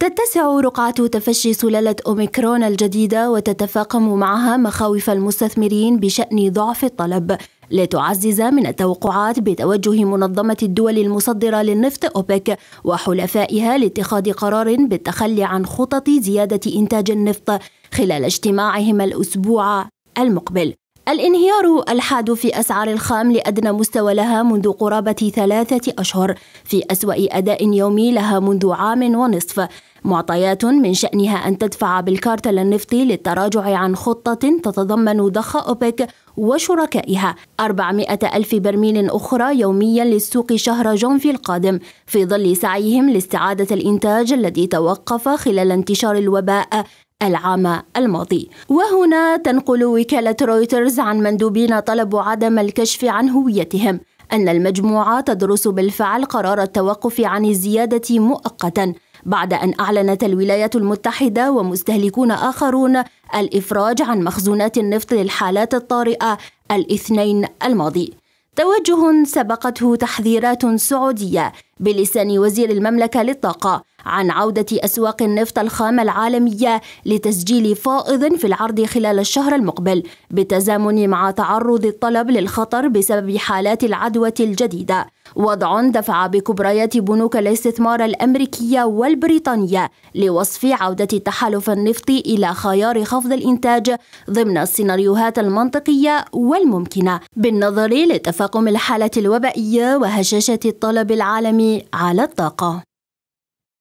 تتسع رقعة تفشي سلالة أوميكرون الجديدة وتتفاقم معها مخاوف المستثمرين بشأن ضعف الطلب لتعزز من التوقعات بتوجه منظمة الدول المصدرة للنفط أوبك وحلفائها لاتخاذ قرار بالتخلي عن خطط زيادة إنتاج النفط خلال اجتماعهم الأسبوع المقبل الانهيار الحاد في أسعار الخام لأدنى مستوى لها منذ قرابة ثلاثة أشهر في أسوأ أداء يومي لها منذ عام ونصف معطيات من شأنها أن تدفع بالكارتل النفطي للتراجع عن خطة تتضمن ضخ أوبك وشركائها 400 ألف برميل أخرى يوميا للسوق شهر جونفي القادم في ظل سعيهم لاستعادة الإنتاج الذي توقف خلال انتشار الوباء العام الماضي وهنا تنقل وكالة رويترز عن مندوبين طلبوا عدم الكشف عن هويتهم أن المجموعة تدرس بالفعل قرار التوقف عن الزيادة مؤقتا بعد أن أعلنت الولايات المتحدة ومستهلكون آخرون الإفراج عن مخزونات النفط للحالات الطارئة الاثنين الماضي توجه سبقته تحذيرات سعودية بلسان وزير المملكة للطاقة عن عودة أسواق النفط الخام العالمية لتسجيل فائض في العرض خلال الشهر المقبل بالتزامن مع تعرض الطلب للخطر بسبب حالات العدوى الجديدة وضع دفع بكبريات بنوك الاستثمار الأمريكية والبريطانية لوصف عودة التحالف النفطي إلى خيار خفض الإنتاج ضمن السيناريوهات المنطقية والممكنة بالنظر لتفاقم الحالة الوبائية وهشاشة الطلب العالمي على الطاقة